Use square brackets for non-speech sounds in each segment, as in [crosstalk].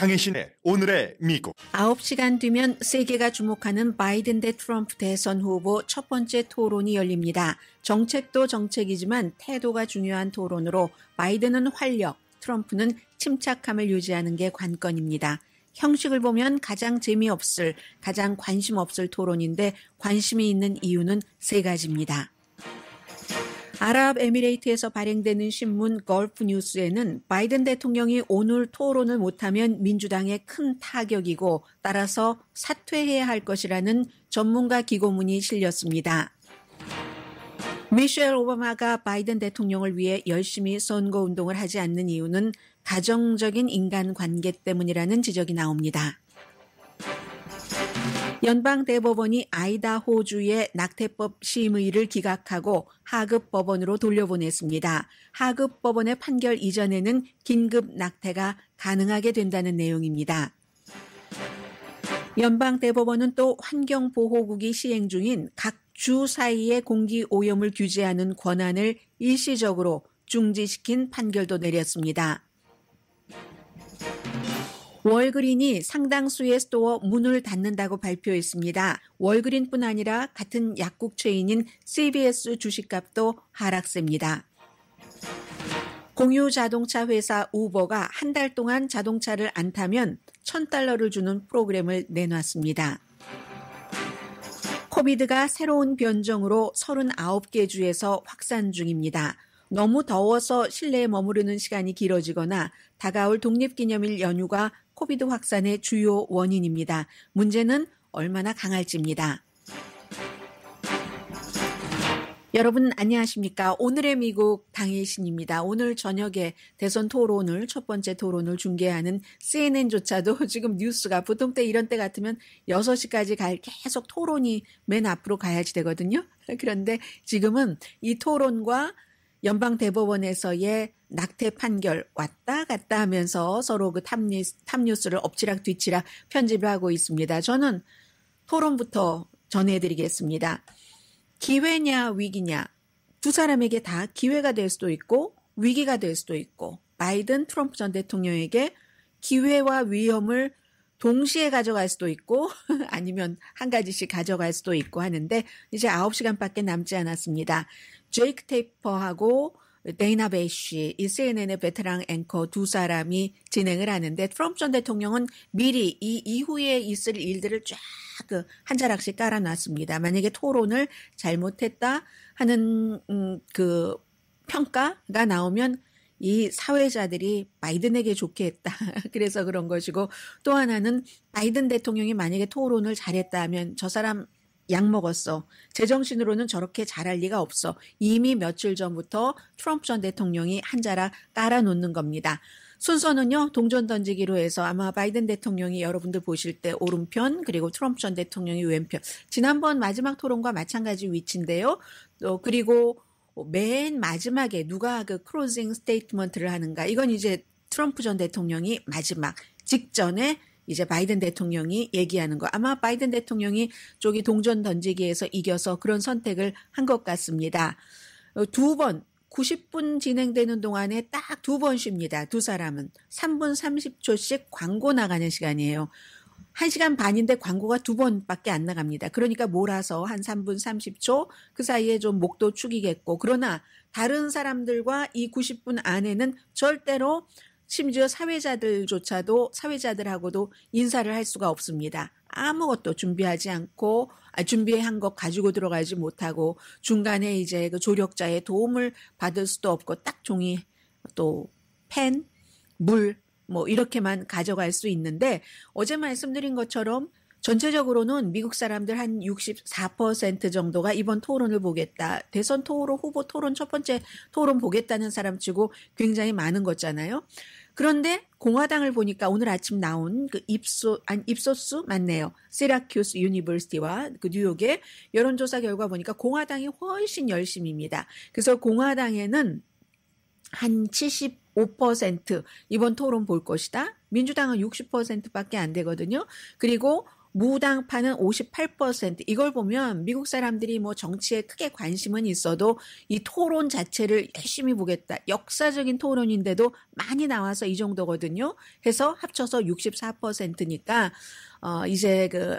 당 신의 오늘의 미국. 9시간 뒤면 세계가 주목하는 바이든 대 트럼프 대선 후보 첫 번째 토론이 열립니다. 정책도 정책이지만 태도가 중요한 토론으로 바이든은 활력, 트럼프는 침착함을 유지하는 게 관건입니다. 형식을 보면 가장 재미없을, 가장 관심 없을 토론인데 관심이 있는 이유는 세 가지입니다. 아랍에미레이트에서 발행되는 신문 걸프 뉴스에는 바이든 대통령이 오늘 토론을 못하면 민주당에 큰 타격이고 따라서 사퇴해야 할 것이라는 전문가 기고문이 실렸습니다. 미셸 오바마가 바이든 대통령을 위해 열심히 선거 운동을 하지 않는 이유는 가정적인 인간 관계 때문이라는 지적이 나옵니다. 연방 대법원이 아이다호주의 낙태법 심의를 기각하고 하급 법원으로 돌려보냈습니다. 하급 법원의 판결 이전에는 긴급 낙태가 가능하게 된다는 내용입니다. 연방 대법원은 또 환경보호국이 시행 중인 각 주 사이의 공기 오염을 규제하는 권한을 일시적으로 중지시킨 판결도 내렸습니다. 월그린이 상당수의 스토어 문을 닫는다고 발표했습니다. 월그린뿐 아니라 같은 약국 체인인 CBS 주식값도 하락세입니다. 공유 자동차 회사 우버가 한 달 동안 자동차를 안 타면 1000달러를 주는 프로그램을 내놨습니다. 코비드가 새로운 변종으로 39개 주에서 확산 중입니다. 너무 더워서 실내에 머무르는 시간이 길어지거나 다가올 독립기념일 연휴가 코비드 확산의 주요 원인입니다. 문제는 얼마나 강할지입니다. 여러분 안녕하십니까? 오늘의 미국 당의 신입니다. 오늘 저녁에 대선 토론을 첫 번째 토론을 중계하는 CNN조차도 [laughs] 지금 뉴스가 보통 때 이런 때 같으면 6시까지 갈 계속 토론이 맨 앞으로 가야지 되거든요. [laughs] 그런데 지금은 이 토론과 연방 대법원에서의 낙태 판결 왔다 갔다 하면서 서로 그 탑뉴, 탑뉴스를 엎치락 뒤치락 편집하고 을 있습니다. 저는 토론부터 전해드리겠습니다. 기회냐 위기냐 두 사람에게 다 기회가 될 수도 있고 위기가 될 수도 있고 바이든 트럼프 전 대통령에게 기회와 위험을 동시에 가져갈 수도 있고 [laughs] 아니면 한 가지씩 가져갈 수도 있고 하는데 이제 9시간밖에 남지 않았습니다. 제이크 테이퍼하고 데이나 베이시, CNN의 베테랑 앵커 두 사람이 진행을 하는데 트럼프 전 대통령은 미리 이 이후에 있을 일들을 쫙한 그 자락씩 깔아놨습니다. 만약에 토론을 잘못했다 하는 음, 그 평가가 나오면 이 사회자들이 바이든에게 좋게 했다. [laughs] 그래서 그런 것이고 또 하나는 바이든 대통령이 만약에 토론을 잘했다 하면 저 사람 약 먹었어. 제정신으로는 저렇게 잘할 리가 없어. 이미 며칠 전부터 트럼프 전 대통령이 한자락 깔아놓는 겁니다. 순서는요, 동전 던지기로 해서 아마 바이든 대통령이 여러분들 보실 때 오른편, 그리고 트럼프 전 대통령이 왼편. 지난번 마지막 토론과 마찬가지 위치인데요. 또, 어, 그리고 맨 마지막에 누가 그 크로징 스테이트먼트를 하는가. 이건 이제 트럼프 전 대통령이 마지막 직전에 이제 바이든 대통령이 얘기하는 거 아마 바이든 대통령이 쪽이 동전 던지기에서 이겨서 그런 선택을 한 것 같습니다. 어, 두번 90분 진행되는 동안에 딱 두 번 쉽니다. 두 사람은 3분 30초씩 광고 나가는 시간이에요. 1시간 반인데 광고가 두 번밖에 안 나갑니다. 그러니까 몰아서 한 3분 30초 그 사이에 좀 목도 축이겠고 그러나 다른 사람들과 이 90분 안에는 절대로 심지어 사회자들조차도 사회자들하고도 인사를 할 수가 없습니다. 아무것도 준비하지 않고 아, 준비한 것 가지고 들어가지 못하고 중간에 이제 그 조력자의 도움을 받을 수도 없고 딱 종이 또 펜, 물 뭐 이렇게만 가져갈 수 있는데 어제 말씀드린 것처럼 전체적으로는 미국 사람들 한 64% 정도가 이번 토론을 보겠다. 대선 토론 후보 토론 첫 번째 토론 보겠다는 사람 치고 굉장히 많은 거잖아요. 그런데 공화당을 보니까 오늘 아침 나온 그 입소 안입소수 맞네요. 세라큐스 유니버시티와 그 뉴욕의 여론조사 결과 보니까 공화당이 훨씬 열심입니다. 그래서 공화당에는 한 75% 이번 토론 볼 것이다. 민주당은 60%밖에 안 되거든요. 그리고 무당파는 58% 이걸 보면 미국 사람들이 뭐 정치에 크게 관심은 있어도 이 토론 자체를 열심히 보겠다. 역사적인 토론인데도 많이 나와서 이 정도거든요. 해서 합쳐서 64%니까 어 이제 그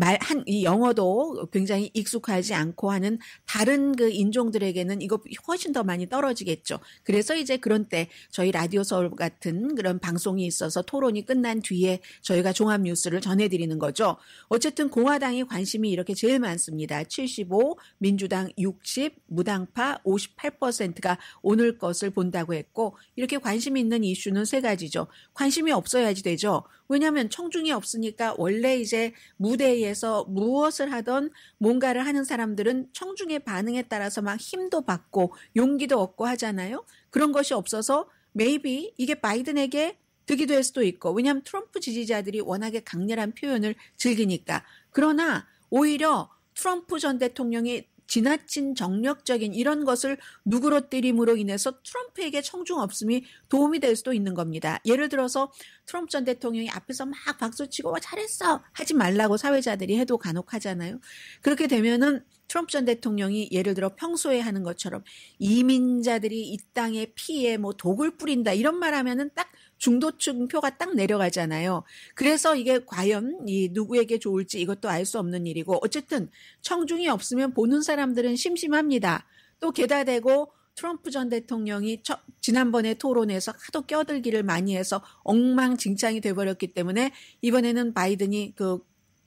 말한이 영어도 굉장히 익숙하지 않고 하는 다른 그 인종들에게는 이거 훨씬 더 많이 떨어지겠죠. 그래서 이제 그런 때 저희 라디오 서울 같은 그런 방송이 있어서 토론이 끝난 뒤에 저희가 종합 뉴스를 전해드리는 거죠. 어쨌든 공화당이 관심이 이렇게 제일 많습니다. 75, 민주당 60, 무당파 58%가 오늘 것을 본다고 했고 이렇게 관심이 있는 이슈는 세 가지죠. 관심이 없어야지 되죠. 왜냐하면 청중이 없으니까 원래 이제 무대에 대해서 무엇을 하던 뭔가를 하는 사람들은 청중의 반응에 따라서 막 힘도 받고 용기도 얻고 하잖아요. 그런 것이 없어서 maybe 이게 바이든에게 득이 될 수도 있고 왜냐하면 트럼프 지지자들이 워낙에 강렬한 표현을 즐기니까 그러나 오히려 트럼프 전 대통령이 지나친 정력적인 이런 것을 누그러뜨림으로 인해서 트럼프에게 청중 없음이 도움이 될 수도 있는 겁니다. 예를 들어서 트럼프 전 대통령이 앞에서 막 박수치고 어, 잘했어 하지 말라고 사회자들이 해도 간혹 하잖아요. 그렇게 되면은 트럼프 전 대통령이 예를 들어 평소에 하는 것처럼 이민자들이 이 땅에 피해 뭐 독을 뿌린다 이런 말 하면은 딱 중도층 표가 딱 내려가잖아요. 그래서 이게 과연 이 누구에게 좋을지 이것도 알 수 없는 일이고 어쨌든 청중이 없으면 보는 사람들은 심심합니다. 또 게다대고 트럼프 전 대통령이 처, 지난번에 토론에서 하도 껴들기를 많이 해서 엉망진창이 돼버렸기 때문에 이번에는 바이든이 그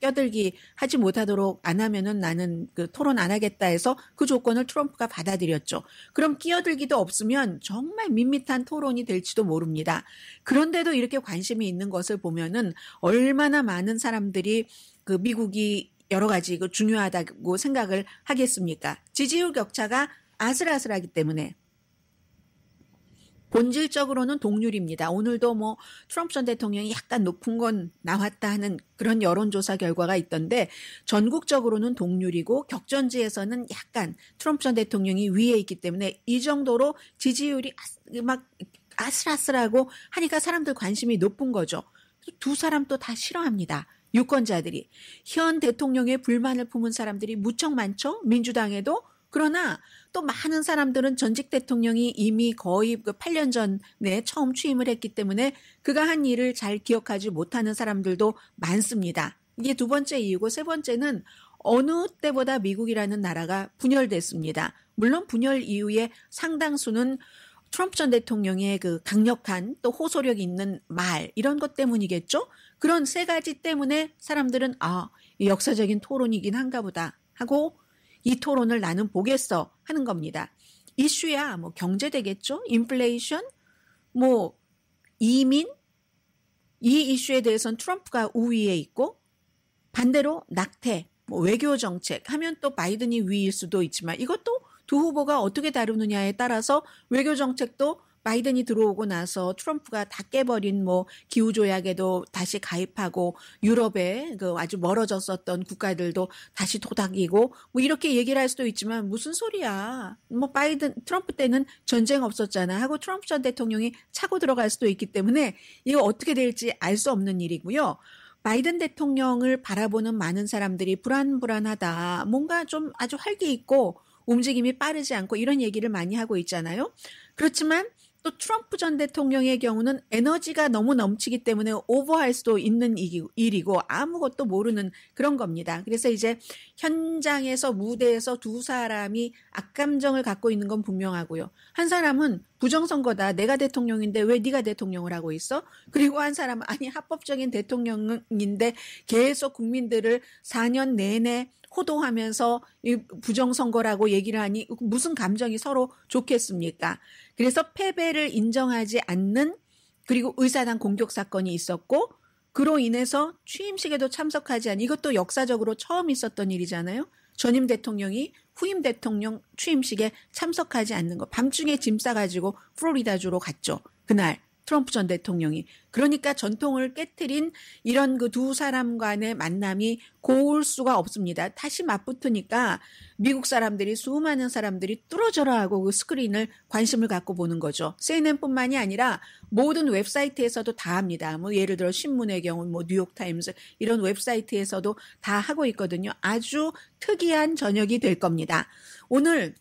껴들기 하지 못하도록 안 하면은 나는 그 토론 안 하겠다 해서 그 조건을 트럼프가 받아들였죠. 그럼 끼어들기도 없으면 정말 밋밋한 토론이 될지도 모릅니다. 그런데도 이렇게 관심이 있는 것을 보면은 얼마나 많은 사람들이 그 미국이 여러 가지 그 중요하다고 생각을 하겠습니까? 지지율 격차가 아슬아슬하기 때문에 본질적으로는 동률입니다. 오늘도 뭐 트럼프 전 대통령이 약간 높은 건 나왔다 하는 그런 여론조사 결과가 있던데 전국적으로는 동률이고 격전지에서는 약간 트럼프 전 대통령이 위에 있기 때문에 이 정도로 지지율이 막 아슬아슬하고 하니까 사람들 관심이 높은 거죠. 두 사람 도다 싫어합니다. 유권자들이 현 대통령의 불만을 품은 사람들이 무척 많죠. 민주당에도 그러나 또 많은 사람들은 전직 대통령이 이미 거의 8년 그 전에 처음 취임을 했기 때문에 그가 한 일을 잘 기억하지 못하는 사람들도 많습니다. 이게 두 번째 이유고 세 번째는 어느 때보다 미국이라는 나라가 분열됐습니다. 물론 분열 이후에 상당수는 트럼프 전 대통령의 그 강력한 또 호소력 있는 말 이런 것 때문이겠죠. 그런 세 가지 때문에 사람들은 아 역사적인 토론이긴 한가 보다 하고 이 토론을 나는 보겠어 하는 겁니다. 이슈야 뭐 경제 되겠죠? 인플레이션? 뭐 이민? 이 이슈에 대해선 트럼프가 우위에 있고 반대로 낙태, 뭐 외교 정책 하면 또 바이든이 위일 수도 있지만 이것도 두 후보가 어떻게 다루느냐에 따라서 외교 정책도 바이든이 들어오고 나서 트럼프가 다 깨버린 뭐 기후 조약에도 다시 가입하고 유럽에 그 아주 멀어졌었던 국가들도 다시 도닥이고 뭐 이렇게 얘기를 할 수도 있지만 무슨 소리야? 뭐 바이든 트럼프 때는 전쟁 없었잖아 하고 트럼프 전 대통령이 차고 들어갈 수도 있기 때문에 이거 어떻게 될지 알 수 없는 일이고요. 바이든 대통령을 바라보는 많은 사람들이 불안불안하다. 뭔가 좀 아주 활기 있고 움직임이 빠르지 않고 이런 얘기를 많이 하고 있잖아요. 그렇지만 또 트럼프 전 대통령의 경우는 에너지가 너무 넘치기 때문에 오버할 수도 있는 일이고 아무것도 모르는 그런 겁니다. 그래서 이제 현장에서 무대에서 두 사람이 악감정을 갖고 있는 건 분명하고요. 한 사람은 부정선거다. 내가 대통령인데 왜 네가 대통령을 하고 있어? 그리고 한 사람은 아니 합법적인 대통령인데 계속 국민들을 4년 내내 호도하면서 부정선거라고 얘기를 하니 무슨 감정이 서로 좋겠습니까? 그래서 패배를 인정하지 않는 그리고 의사당 공격 사건이 있었고 그로 인해서 취임식에도 참석하지 않은 이것도 역사적으로 처음 있었던 일이잖아요. 전임 대통령이 후임 대통령 취임식에 참석하지 않는 거. 밤중에 짐 싸가지고 플로리다주로 갔죠. 그날 트럼프 전 대통령이 그러니까 전통을 깨뜨린 이런 그 두 사람 간의 만남이 고울 수가 없습니다. 다시 맞붙으니까 미국 사람들이 수많은 사람들이 뚫어져라 하고 그 스크린을 관심을 갖고 보는 거죠. CNN뿐만이 아니라 모든 웹사이트에서도 다 합니다. 뭐 예를 들어 신문의 경우 뭐 뉴욕 타임스 이런 웹사이트에서도 다 하고 있거든요. 아주 특이한 저녁이 될 겁니다. 오늘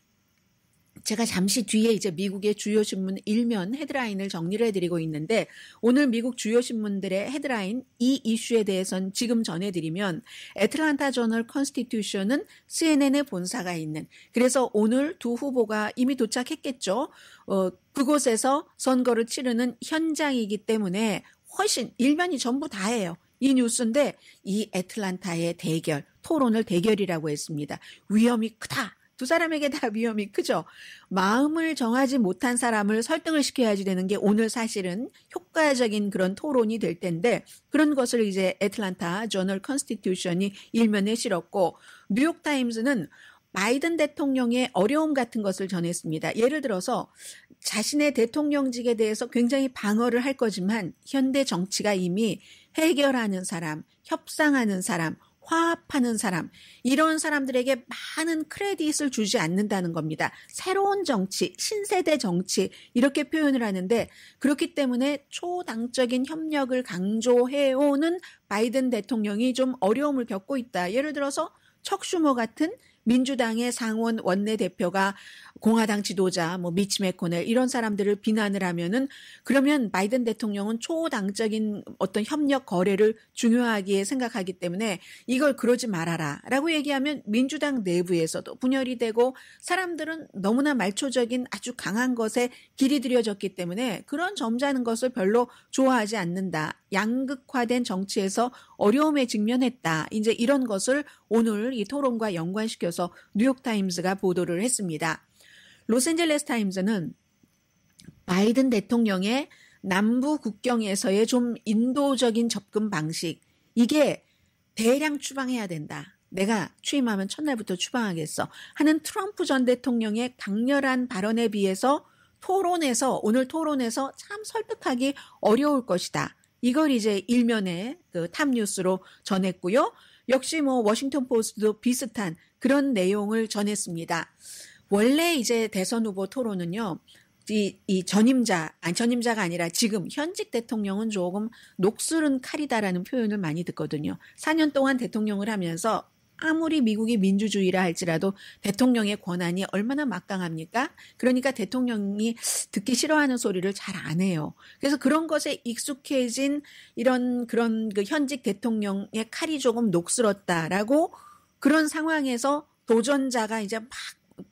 제가 잠시 뒤에 이제 미국의 주요 신문 일면 헤드라인을 정리를 해드리고 있는데 오늘 미국 주요 신문들의 헤드라인 이 이슈에 대해선 지금 전해드리면 애틀란타 저널 컨스티튜션은 CNN의 본사가 있는 그래서 오늘 두 후보가 이미 도착했겠죠. 어, 그곳에서 선거를 치르는 현장이기 때문에 훨씬 일면이 전부 다예요. 이 뉴스인데 이 애틀란타의 대결, 토론을 대결이라고 했습니다. 위험이 크다. 두 사람에게 다 [laughs] 위험이 크죠. 마음을 정하지 못한 사람을 설득을 시켜야지 되는 게 오늘 사실은 효과적인 그런 토론이 될 텐데 그런 것을 이제 애틀란타 저널 컨스티튜션이 일면에 실었고 뉴욕 타임즈는 바이든 대통령의 어려움 같은 것을 전했습니다. 예를 들어서 자신의 대통령직에 대해서 굉장히 방어를 할 거지만 현대 정치가 이미 해결하는 사람, 협상하는 사람, 화합하는 사람, 이런 사람들에게 많은 크레딧을 주지 않는다는 겁니다. 새로운 정치, 신세대 정치, 이렇게 표현을 하는데, 그렇기 때문에 초당적인 협력을 강조해오는 바이든 대통령이 좀 어려움을 겪고 있다. 예를 들어서 척슈머 같은 민주당의 상원 원내대표가 공화당 지도자 뭐 미치 맥코넬 이런 사람들을 비난을 하면은 그러면 바이든 대통령은 초당적인 어떤 협력 거래를 중요하게 생각하기 때문에 이걸 그러지 말아라라고 얘기하면 민주당 내부에서도 분열이 되고 사람들은 너무나 말초적인 아주 강한 것에 길이 들여졌기 때문에 그런 점잖은 것을 별로 좋아하지 않는다. 양극화된 정치에서 어려움에 직면했다. 이제 이런 것을 오늘 이 토론과 연관시켜서 뉴욕타임스가 보도를 했습니다. 로스앤젤레스 타임즈는 바이든 대통령의 남부 국경에서의 좀 인도적인 접근 방식 이게 대량 추방해야 된다. 내가 취임하면 첫날부터 추방하겠어 하는 트럼프 전 대통령의 강렬한 발언에 비해서 토론에서 오늘 토론에서 참 설득하기 어려울 것이다. 이걸 이제 일면에 그 탑뉴스로 전했고요. 역시 뭐 워싱턴 포스트도 비슷한 그런 내용을 전했습니다. 원래 이제 대선 후보 토론은요. 이, 이 전임자, 아니 전임자가 아니라 지금 현직 대통령은 조금 녹슬은 칼이다라는 표현을 많이 듣거든요. 4년 동안 대통령을 하면서 아무리 미국이 민주주의라 할지라도 대통령의 권한이 얼마나 막강합니까? 그러니까 대통령이 듣기 싫어하는 소리를 잘 안 해요. 그래서 그런 것에 익숙해진 이런 그런 그 현직 대통령의 칼이 조금 녹슬었다라고 그런 상황에서 도전자가 이제 막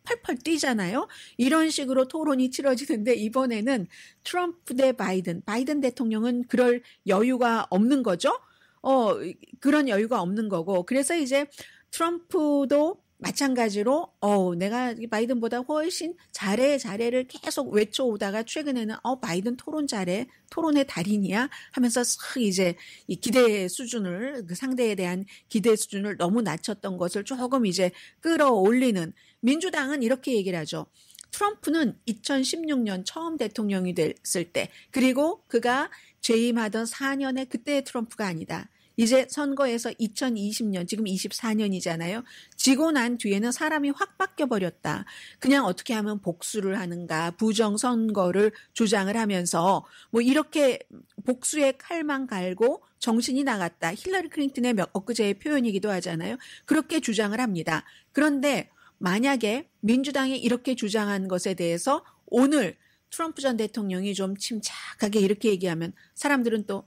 펄펄 뛰잖아요. 이런 식으로 토론이 치러지는데 이번에는 트럼프 대 바이든, 바이든 대통령은 그럴 여유가 없는 거죠. 어, 그런 여유가 없는 거고. 그래서 이제 트럼프도 마찬가지로 어 내가 바이든보다 훨씬 잘해 잘해를 계속 외쳐오다가 최근에는 어 바이든 토론 잘해 토론의 달인이야 하면서 싹 이제 이 기대 수준을 그 상대에 대한 기대 수준을 너무 낮췄던 것을 조금 이제 끌어올리는 민주당은 이렇게 얘기를 하죠. 트럼프는 2016년 처음 대통령이 됐을 때 그리고 그가 재임하던 4년의 그때의 트럼프가 아니다. 이제 선거에서 2020년, 지금 24년이잖아요. 지고 난 뒤에는 사람이 확 바뀌어버렸다. 그냥 어떻게 하면 복수를 하는가, 부정선거를 주장을 하면서 뭐 이렇게 복수의 칼만 갈고 정신이 나갔다. 힐러리 클린튼의 엊그제의 표현이기도 하잖아요. 그렇게 주장을 합니다. 그런데 만약에 민주당이 이렇게 주장한 것에 대해서 오늘 트럼프 전 대통령이 좀 침착하게 이렇게 얘기하면 사람들은 또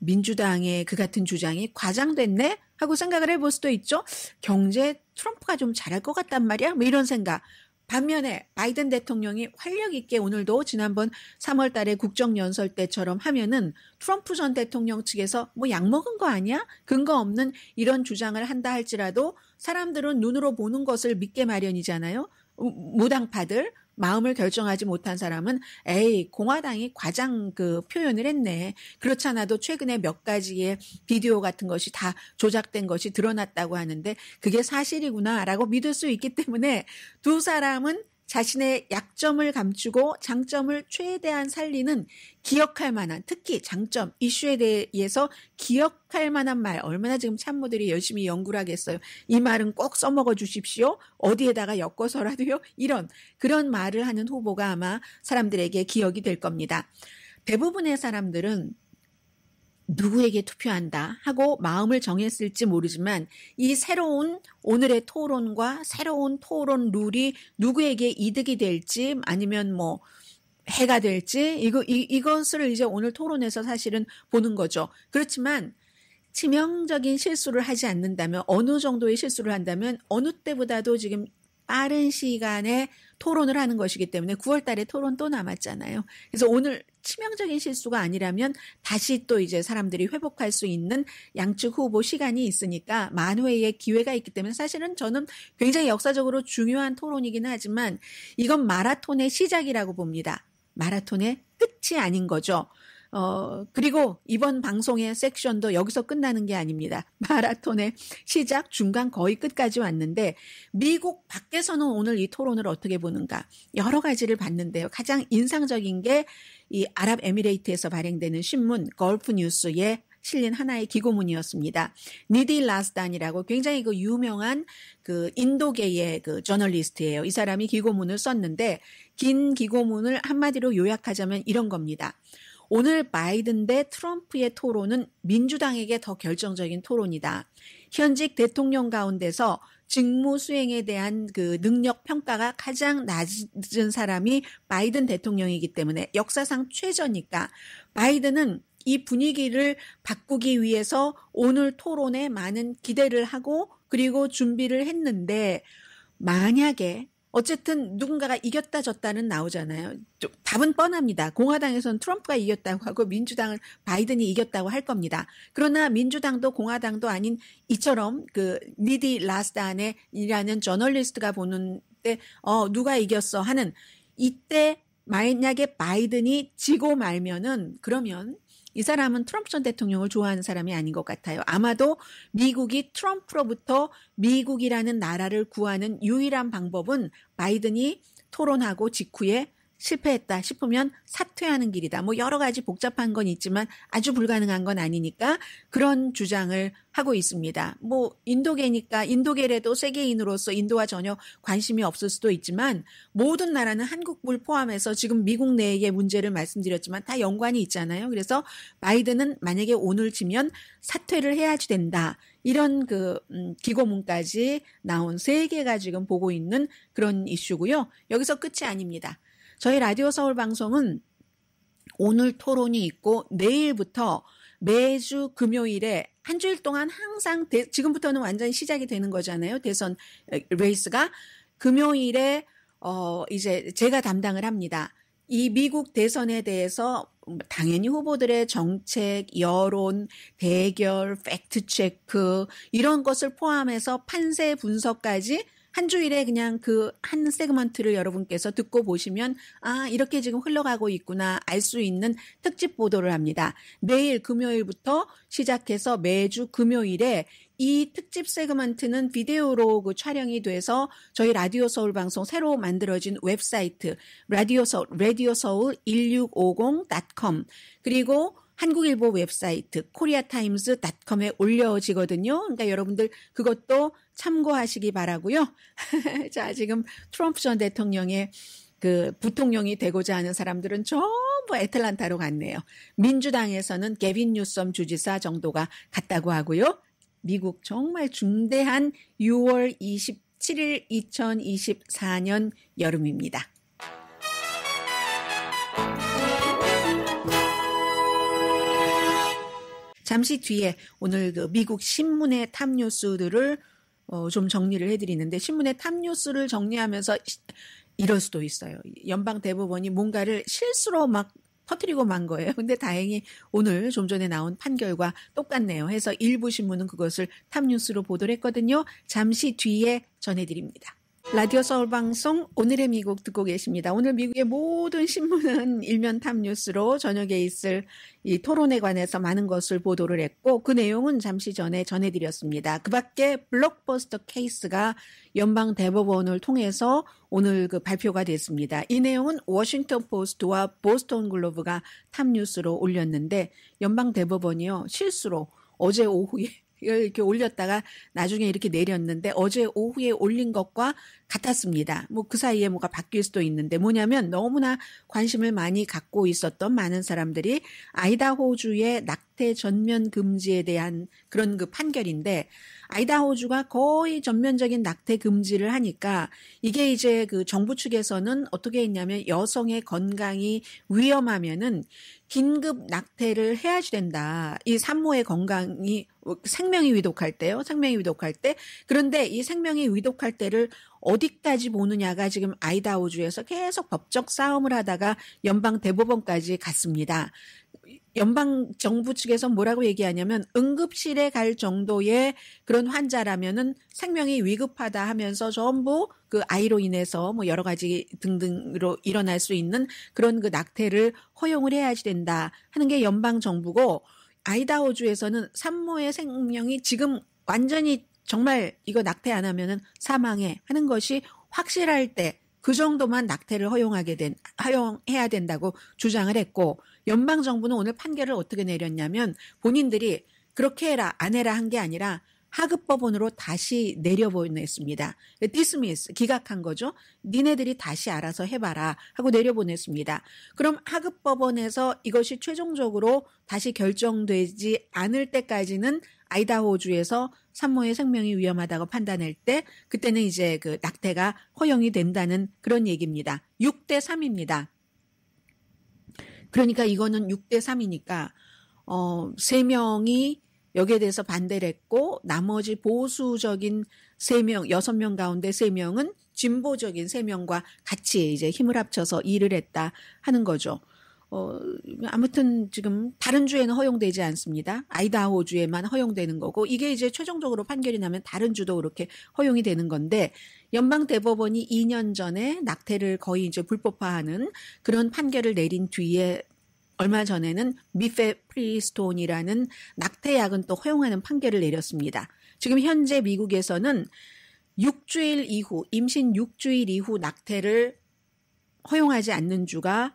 민주당의 그 같은 주장이 과장됐네 하고 생각을 해볼 수도 있죠. 경제 트럼프가 좀 잘할 것 같단 말이야. 뭐 이런 생각. 반면에 바이든 대통령이 활력 있게 오늘도 지난번 3월 달에 국정연설 때처럼 하면은 트럼프 전 대통령 측에서 뭐 약 먹은 거 아니야? 근거 없는 이런 주장을 한다 할지라도 사람들은 눈으로 보는 것을 믿게 마련이잖아요. 무당파들 마음을 결정하지 못한 사람은 에이 공화당이 과장 그 표현을 했네. 그렇잖아도 최근에 몇 가지의 비디오 같은 것이 다 조작된 것이 드러났다고 하는데 그게 사실이구나라고 믿을 수 있기 때문에 두 사람은 자신의 약점을 감추고 장점을 최대한 살리는 기억할 만한 특히 장점 이슈에 대해서 기억할 만한 말 얼마나 지금 참모들이 열심히 연구를 하겠어요. 이 말은 꼭 써먹어 주십시오. 어디에다가 엮어서라도요. 이런 그런 말을 하는 후보가 아마 사람들에게 기억이 될 겁니다. 대부분의 사람들은 누구에게 투표한다 하고 마음을 정했을지 모르지만 이 새로운 오늘의 토론과 새로운 토론 룰이 누구에게 이득이 될지 아니면 뭐 해가 될지 이거 이, 이것을 이제 오늘 토론에서 사실은 보는 거죠. 그렇지만 치명적인 실수를 하지 않는다면 어느 정도의 실수를 한다면 어느 때보다도 지금 빠른 시간에 토론을 하는 것이기 때문에 9월 달에 토론 또 남았잖아요. 그래서 오늘 치명적인 실수가 아니라면 다시 또 이제 사람들이 회복할 수 있는 양측 후보 시간이 있으니까 만회의 기회가 있기 때문에 사실은 저는 굉장히 역사적으로 중요한 토론이긴 하지만 이건 마라톤의 시작이라고 봅니다. 마라톤의 끝이 아닌 거죠. 어, 그리고 이번 방송의 섹션도 여기서 끝나는 게 아닙니다. [laughs] 마라톤의 시작, 중간, 거의 끝까지 왔는데 미국 밖에서는 오늘 이 토론을 어떻게 보는가 여러 가지를 봤는데요. 가장 인상적인 게 이 아랍에미레이트에서 발행되는 신문 걸프 뉴스의 실린 하나의 기고문이었습니다. 니디 라스단이라고 굉장히 그 유명한 그 인도계의 그 저널리스트예요. 이 사람이 기고문을 썼는데 긴 기고문을 한마디로 요약하자면 이런 겁니다. 오늘 바이든 대 트럼프의 토론은 민주당에게 더 결정적인 토론이다. 현직 대통령 가운데서 직무 수행에 대한 그 능력 평가가 가장 낮은 사람이 바이든 대통령이기 때문에 역사상 최저니까 바이든은 이 분위기를 바꾸기 위해서 오늘 토론에 많은 기대를 하고 그리고 준비를 했는데 만약에 어쨌든 누군가가 이겼다 졌다는 나오잖아요. 좀 답은 뻔합니다. 공화당에서는 트럼프가 이겼다고 하고 민주당은 바이든이 이겼다고 할 겁니다. 그러나 민주당도 공화당도 아닌 이처럼 그 니디 라스단에이라는 저널리스트가 보는 때어 누가 이겼어 하는 이때 만약에 바이든이 지고 말면은 그러면 이 사람은 트럼프 전 대통령을 좋아하는 사람이 아닌 것 같아요. 아마도 미국이 트럼프로부터 미국이라는 나라를 구하는 유일한 방법은 바이든이 토론하고 직후에 실패했다 싶으면 사퇴하는 길이다. 뭐 여러 가지 복잡한 건 있지만 아주 불가능한 건 아니니까 그런 주장을 하고 있습니다. 뭐 인도계니까 인도계래도 세계인으로서 인도와 전혀 관심이 없을 수도 있지만 모든 나라는 한국을 포함해서 지금 미국 내의 문제를 말씀드렸지만 다 연관이 있잖아요. 그래서 바이든은 만약에 오늘 지면 사퇴를 해야지 된다. 이런 그 음, 기고문까지 나온 세 개가 지금 보고 있는 그런 이슈고요. 여기서 끝이 아닙니다. 저희 라디오 서울 방송은 오늘 토론이 있고 내일부터 매주 금요일에 한 주일 동안 항상 대, 지금부터는 완전히 시작이 되는 거잖아요. 대선 레이스가 금요일에 어 이제 제가 담당을 합니다. 이 미국 대선에 대해서 당연히 후보들의 정책, 여론, 대결, 팩트 체크 이런 것을 포함해서 판세 분석까지 한 주일에 그냥 그 한 세그먼트를 여러분께서 듣고 보시면 아 이렇게 지금 흘러가고 있구나 알 수 있는 특집 보도를 합니다. 내일 금요일부터 시작해서 매주 금요일에 이 특집 세그먼트는 비디오로 그 촬영이 돼서 저희 라디오 서울 방송 새로 만들어진 웹사이트 라디오 서울 라디오 서울 1650.com 그리고 한국일보 웹사이트 코리아타임스.com에 올려지거든요. 그러니까 여러분들 그것도 참고하시기 바라고요. [laughs] 자, 지금 트럼프 전 대통령의 그 부통령이 되고자 하는 사람들은 전부 애틀란타로 갔네요. 민주당에서는 개빈 뉴섬 주지사 정도가 갔다고 하고요. 미국 정말 중대한 6월 27일 2024년 여름입니다. 잠시 뒤에 오늘 그 미국 신문의 탑뉴스들을 어, 좀 정리를 해드리는데 신문의 탑뉴스를 정리하면서 이럴 수도 있어요. 연방 대법원이 뭔가를 실수로 막 퍼뜨리고 만 거예요. 근데 다행히 오늘 좀 전에 나온 판결과 똑같네요. 해서 일부 신문은 그것을 탑뉴스로 보도를 했거든요. 잠시 뒤에 전해드립니다. 라디오 서울 방송 오늘의 미국 듣고 계십니다. 오늘 미국의 모든 신문은 [laughs] 일면 탑 뉴스로 저녁에 있을 이 토론에 관해서 많은 것을 보도를 했고 그 내용은 잠시 전에 전해드렸습니다. 그 밖에 블록버스터 케이스가 연방 대법원을 통해서 오늘 그 발표가 됐습니다. 이 내용은 워싱턴 포스트와 보스턴 글로브가 탑 뉴스로 올렸는데 연방 대법원이요 실수로 어제 오후에 이렇게 올렸다가 나중에 이렇게 내렸는데 어제 오후에 올린 것과 같았습니다. 뭐 그 사이에 뭐가 바뀔 수도 있는데 뭐냐면 너무나 관심을 많이 갖고 있었던 많은 사람들이 아이다호주의 낙태 전면 금지에 대한 그런 그 판결인데 아이다호주가 거의 전면적인 낙태 금지를 하니까 이게 이제 그 정부 측에서는 어떻게 했냐면 여성의 건강이 위험하면은 긴급 낙태를 해야지 된다. 이 산모의 건강이 어, 생명이 위독할 때요. 생명이 위독할 때. 그런데 이 생명이 위독할 때를 어디까지 보느냐가 지금 아이다호주에서 계속 법적 싸움을 하다가 연방 대법원까지 갔습니다. 연방 정부 측에서 뭐라고 얘기하냐면 응급실에 갈 정도의 그런 환자라면은 생명이 위급하다 하면서 전부 그 아이로 인해서 뭐 여러 가지 등등으로 일어날 수 있는 그런 그 낙태를 허용을 해야지 된다 하는 게 연방 정부고 아이다호주에서는 산모의 생명이 지금 완전히 정말 이거 낙태 안 하면은 사망해 하는 것이 확실할 때 그 정도만 낙태를 허용하게 된 허용해야 된다고 주장을 했고 연방 정부는 오늘 판결을 어떻게 내렸냐면 본인들이 그렇게 해라 안 해라 한 게 아니라 하급 법원으로 다시 내려보냈습니다. 디스미스 기각한 거죠. 니네들이 다시 알아서 해봐라 하고 내려보냈습니다. 그럼 하급 법원에서 이것이 최종적으로 다시 결정되지 않을 때까지는 아이다호주에서 산모의 생명이 위험하다고 판단할 때 그때는 이제 그 낙태가 허용이 된다는 그런 얘기입니다. 6대 3입니다. 그러니까 이거는 6대 3이니까 어 3명이 여기에 대해서 반대를 했고 나머지 보수적인 3명6명 가운데 3명은 진보적인 3명과 같이 이제 힘을 합쳐서 일을 했다 하는 거죠. 어, 아무튼 지금 다른 주에는 허용되지 않습니다. 아이다호 주에만 허용되는 거고, 이게 이제 최종적으로 판결이 나면 다른 주도 그렇게 허용이 되는 건데, 연방 대법원이 2년 전에 낙태를 거의 이제 불법화하는 그런 판결을 내린 뒤에 얼마 전에는 미페프리스톤이라는 낙태약은 또 허용하는 판결을 내렸습니다. 지금 현재 미국에서는 6주일 이후 임신 6주일 이후 낙태를 허용하지 않는 주가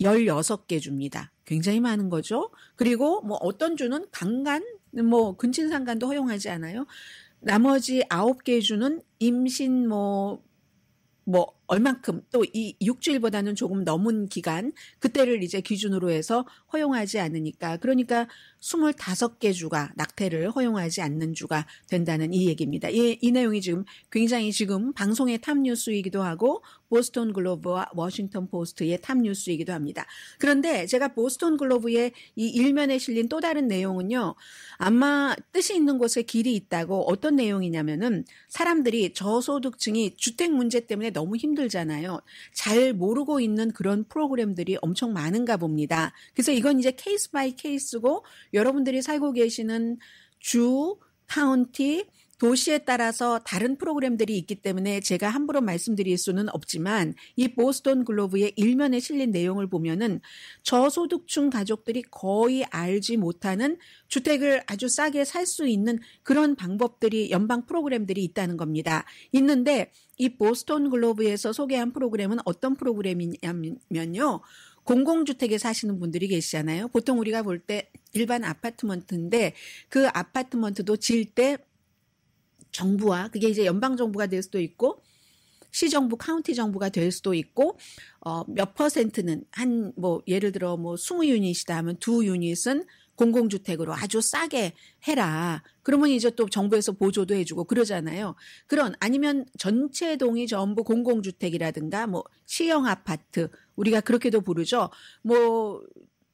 16개 줍니다 굉장히 많은 거죠. 그리고 뭐 어떤 주는 강간, 뭐 근친상간도 허용하지 않아요. 나머지 9개 주는 임신 뭐, 뭐, 얼만큼 또 이 6주일보다는 조금 넘은 기간 그때를 이제 기준으로 해서 허용하지 않으니까 그러니까 25개 주가 낙태를 허용하지 않는 주가 된다는 이 얘기입니다. 이, 예, 이 내용이 지금 굉장히 지금 방송의 탑뉴스이기도 하고 보스톤 글로브와 워싱턴 포스트의 탑뉴스이기도 합니다. 그런데 제가 보스톤 글로브의 이 일면에 실린 또 다른 내용은요. 아마 뜻이 있는 곳에 길이 있다고 어떤 내용이냐면은 사람들이 저소득층이 주택 문제 때문에 너무 힘들 힘들잖아요. 잘 모르고 있는 그런 프로그램들이 엄청 많은가 봅니다. 그래서 이건 이제 케이스 바이 케이스고 여러분들이 살고 계시는 주, 카운티, 도시에 따라서 다른 프로그램들이 있기 때문에 제가 함부로 말씀드릴 수는 없지만 이 보스턴 글로브의 일면에 실린 내용을 보면은 저소득층 가족들이 거의 알지 못하는 주택을 아주 싸게 살 수 있는 그런 방법들이 연방 프로그램들이 있다는 겁니다. 있는데 이 보스턴 글로브에서 소개한 프로그램은 어떤 프로그램이냐면요. 공공주택에 사시는 분들이 계시잖아요. 보통 우리가 볼 때 일반 아파트먼트인데 그 아파트먼트도 질때 정부와 그게 이제 연방 정부가 될 수도 있고 시정부, 카운티 정부가 될 수도 있고 어몇 퍼센트는 한뭐 예를 들어 뭐 20유닛이다 하면 두 유닛은 공공주택으로 아주 싸게 해라. 그러면 이제 또 정부에서 보조도 해주고 그러잖아요. 그런 아니면 전체 동이 전부 공공주택이라든가 뭐 시형 아파트 우리가 그렇게도 부르죠.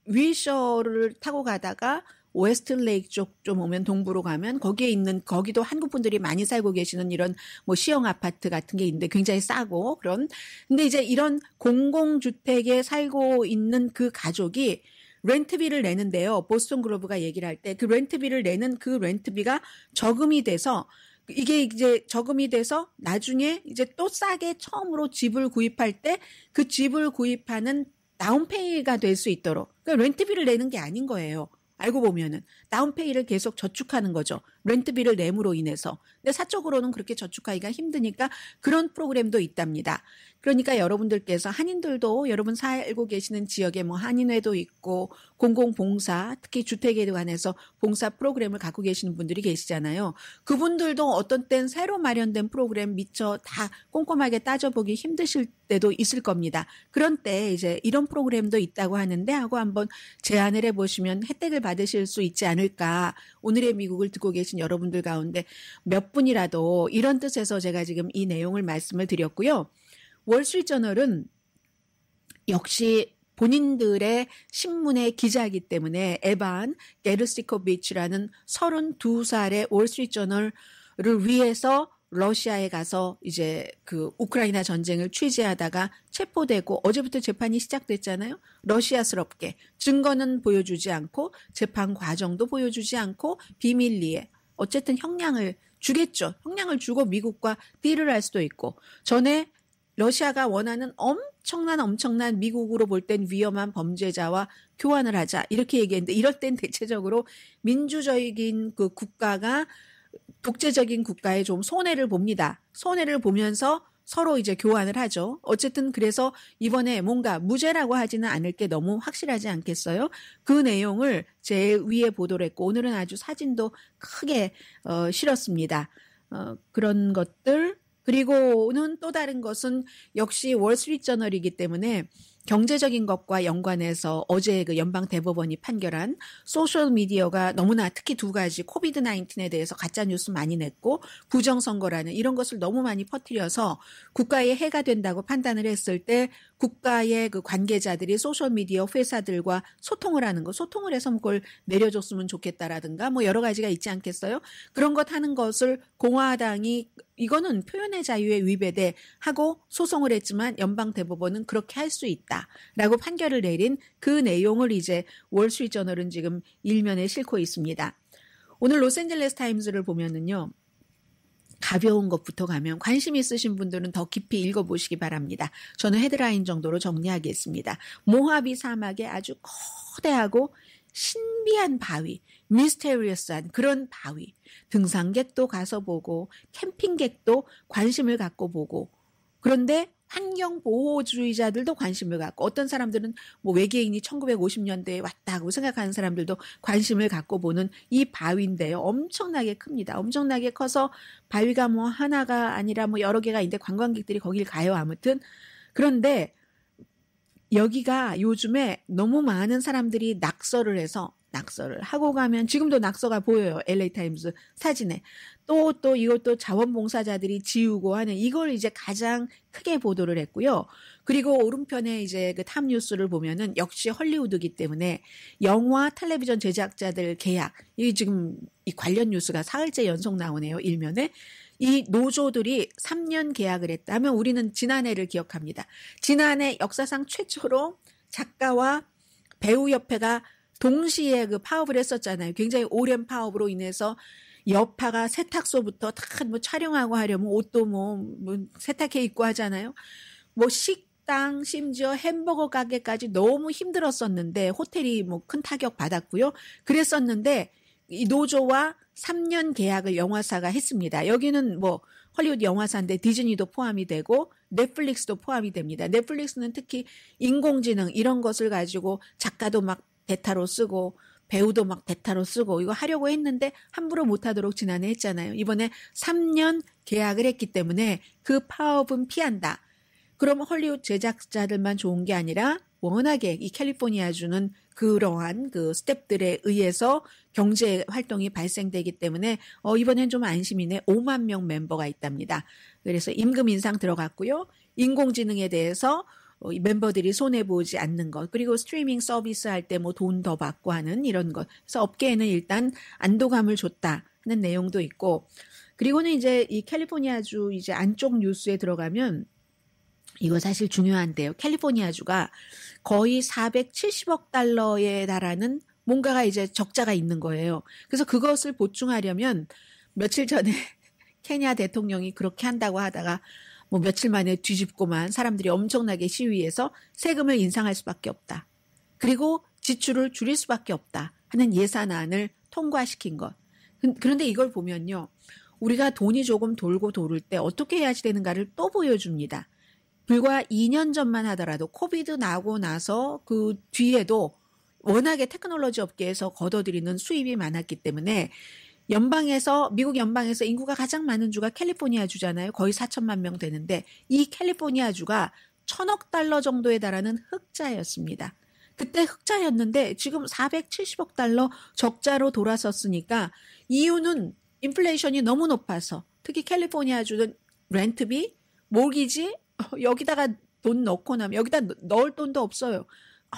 뭐위셔를 타고 가다가 오웨스트레이크 쪽 좀 오면 동부로 가면 거기에 있는 거기도 한국 분들이 많이 살고 계시는 이런 뭐 시형 아파트 같은 게 있는데 굉장히 싸고 그런 근데 이제 이런 공공 주택에 살고 있는 그 가족이 렌트비를 내는데요. 보스턴 그로브가 얘기를 할 때 그 렌트비를 내는 그 렌트비가 저금이 돼서 이게 이제 저금이 돼서 나중에 이제 또 싸게 처음으로 집을 구입할 때 그 집을 구입하는 다운페이가 될 수 있도록 그러니까 렌트비를 내는 게 아닌 거예요. 알고 보면은 다운페이를 계속 저축하는 거죠. 렌트비를 내므로 인해서. 근데 사적으로는 그렇게 저축하기가 힘드니까 그런 프로그램도 있답니다. 그러니까 여러분들께서 한인들도 여러분 살고 계시는 지역에 뭐 한인회도 있고 공공봉사 특히 주택에 관해서 봉사 프로그램을 갖고 계시는 분들이 계시잖아요. 그분들도 어떤 땐 새로 마련된 프로그램 미처 다 꼼꼼하게 따져보기 힘드실 때도 있을 겁니다. 그런 때 이제 이런 프로그램도 있다고 하는데 하고 한번 제안을 해보시면 혜택을 받으실 수 있지 않을까. 오늘의 미국을 듣고 계신 여러분들 가운데 몇 분이라도 이런 뜻에서 제가 지금 이 내용을 말씀을 드렸고요. 월스트리트저널은 역시 본인들의 신문의 기자이기 때문에 에반 게르스티코비치라는 32살의 월스트리트저널을 위해서 러시아에 가서 이제 그 우크라이나 전쟁을 취재하다가 체포되고 어제부터 재판이 시작됐잖아요. 러시아스럽게 증거는 보여주지 않고 재판 과정도 보여주지 않고 비밀리에 어쨌든 형량을 주겠죠. 형량을 주고 미국과 딜을 할 수도 있고 전에 러시아가 원하는 엄청난 엄청난 미국으로 볼 땐 위험한 범죄자와 교환을 하자 이렇게 얘기했는데 이럴 땐 대체적으로 민주적인 그 국가가 독재적인 국가에 좀 손해를 봅니다. 손해를 보면서 서로 이제 교환을 하죠. 어쨌든 그래서 이번에 뭔가 무죄라고 하지는 않을 게 너무 확실하지 않겠어요? 그 내용을 제 위에 보도를 했고 오늘은 아주 사진도 크게 어, 실었습니다. 어, 그런 것들 그리고는 또 다른 것은 역시 월스트리트 저널이기 때문에 경제적인 것과 연관해서 어제 그 연방 대법원이 판결한 소셜 미디어가 너무나 특히 두 가지 코비드 19에 대해서 가짜 뉴스 많이 냈고 부정 선거라는 이런 것을 너무 많이 퍼뜨려서 국가에 해가 된다고 판단을 했을 때 국가의 그 관계자들이 소셜 미디어 회사들과 소통을 하는 거 소통을 해서 그걸 내려줬으면 좋겠다라든가 뭐 여러 가지가 있지 않겠어요? 그런 것 하는 것을 공화당이 이거는 표현의 자유에 위배돼 하고 소송을 했지만 연방 대법원은 그렇게 할 수 있다라고 판결을 내린 그 내용을 이제 월스트리트저널은 지금 일면에 싣고 있습니다. 오늘 로스앤젤레스 타임즈를 보면은요. 가벼운 것부터 가면 관심 있으신 분들은 더 깊이 읽어보시기 바랍니다. 저는 헤드라인 정도로 정리하겠습니다. 모하비 사막의 아주 거대하고 신비한 바위. 미스테리어스한 그런 바위. 등산객도 가서 보고 캠핑객도 관심을 갖고 보고 그런데 환경 보호주의자들도 관심을 갖고 어떤 사람들은 뭐 외계인이 1950년대에 왔다고 생각하는 사람들도 관심을 갖고 보는 이 바위인데요. 엄청나게 큽니다. 엄청나게 커서 바위가 뭐 하나가 아니라 뭐 여러 개가 있는데 관광객들이 거길 가요. 아무튼 그런데 여기가 요즘에 너무 많은 사람들이 낙서를 해서 낙서를 하고 가면 지금도 낙서가 보여요. LA 타임즈 사진에. 또또 또 이것도 자원봉사자들이 지우고 하는 이걸 이제 가장 크게 보도를 했고요. 그리고 오른편에 이제 그 탑 뉴스를 보면은 역시 헐리우드기 때문에 영화 텔레비전 제작자들 계약 이 지금 이 관련 뉴스가 사흘째 연속 나오네요. 일면에 이 노조들이 3년 계약을 했다면 우리는 지난해를 기억합니다. 지난해 역사상 최초로 작가와 배우협회가 동시에 그 파업을 했었잖아요. 굉장히 오랜 파업으로 인해서 여파가 세탁소부터 다뭐 촬영하고 하려면 옷도 뭐, 뭐 세탁해 입고 하잖아요. 뭐 식당 심지어 햄버거 가게까지 너무 힘들었었는데 호텔이 뭐 큰 타격 받았고요. 그랬었는데 이 노조와 3년 계약을 영화사가 했습니다. 여기는 뭐 헐리우드 영화사인데 디즈니도 포함이 되고 넷플릭스도 포함이 됩니다. 넷플릭스는 특히 인공지능 이런 것을 가지고 작가도 막 대타로 쓰고 배우도 막 대타로 쓰고 이거 하려고 했는데 함부로 못하도록 지난해 했잖아요. 이번에 3년 계약을 했기 때문에 그 파업은 피한다. 그럼 헐리우드 제작자들만 좋은 게 아니라 워낙에 이 캘리포니아주는 그러한 그 스탭들에 의해서 경제 활동이 발생되기 때문에 어 이번엔 좀 안심이네. 5만 명 멤버가 있답니다. 그래서 임금 인상 들어갔고요. 인공지능에 대해서 어, 이 멤버들이 손해 보지 않는 것 그리고 스트리밍 서비스 할 때 뭐 돈 더 받고 하는 이런 것 그래서 업계에는 일단 안도감을 줬다 하는 내용도 있고 그리고는 이제 이 캘리포니아주 이제 안쪽 뉴스에 들어가면 이거 사실 중요한데요 캘리포니아주가 거의 470억 달러에 달하는 뭔가가 이제 적자가 있는 거예요 그래서 그것을 보충하려면 며칠 전에 [laughs] 케냐 대통령이 그렇게 한다고 하다가 뭐 며칠 만에 뒤집고만 사람들이 엄청나게 시위해서 세금을 인상할 수밖에 없다. 그리고 지출을 줄일 수밖에 없다 하는 예산안을 통과시킨 것. 그, 그런데 이걸 보면요. 우리가 돈이 조금 돌고 돌을 때 어떻게 해야지 되는가를 또 보여줍니다. 불과 2년 전만 하더라도 코비드 나고 나서 그 뒤에도 워낙에 테크놀로지 업계에서 걷어들이는 수입이 많았기 때문에 연방에서 미국 연방에서 인구가 가장 많은 주가 캘리포니아 주잖아요. 거의 4천만 명 되는데 이 캘리포니아 주가 천억 달러 정도에 달하는 흑자였습니다. 그때 흑자였는데 지금 470억 달러 적자로 돌아섰으니까 이유는 인플레이션이 너무 높아서 특히 캘리포니아 주는 렌트비, 모기지 [laughs] 여기다가 돈 넣고 나면 여기다 넣을 돈도 없어요.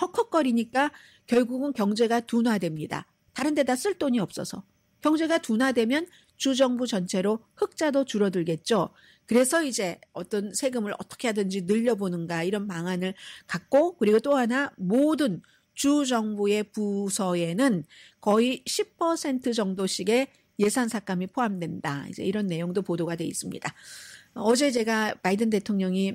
헉헉거리니까 결국은 경제가 둔화됩니다. 다른 데다 쓸 돈이 없어서. 경제가 둔화되면 주정부 전체로 흑자도 줄어들겠죠. 그래서 이제 어떤 세금을 어떻게 하든지 늘려보는가 이런 방안을 갖고 그리고 또 하나 모든 주정부의 부서에는 거의 10% 정도씩의 예산 삭감이 포함된다. 이제 이런 내용도 보도가 돼 있습니다. 어제 제가 바이든 대통령이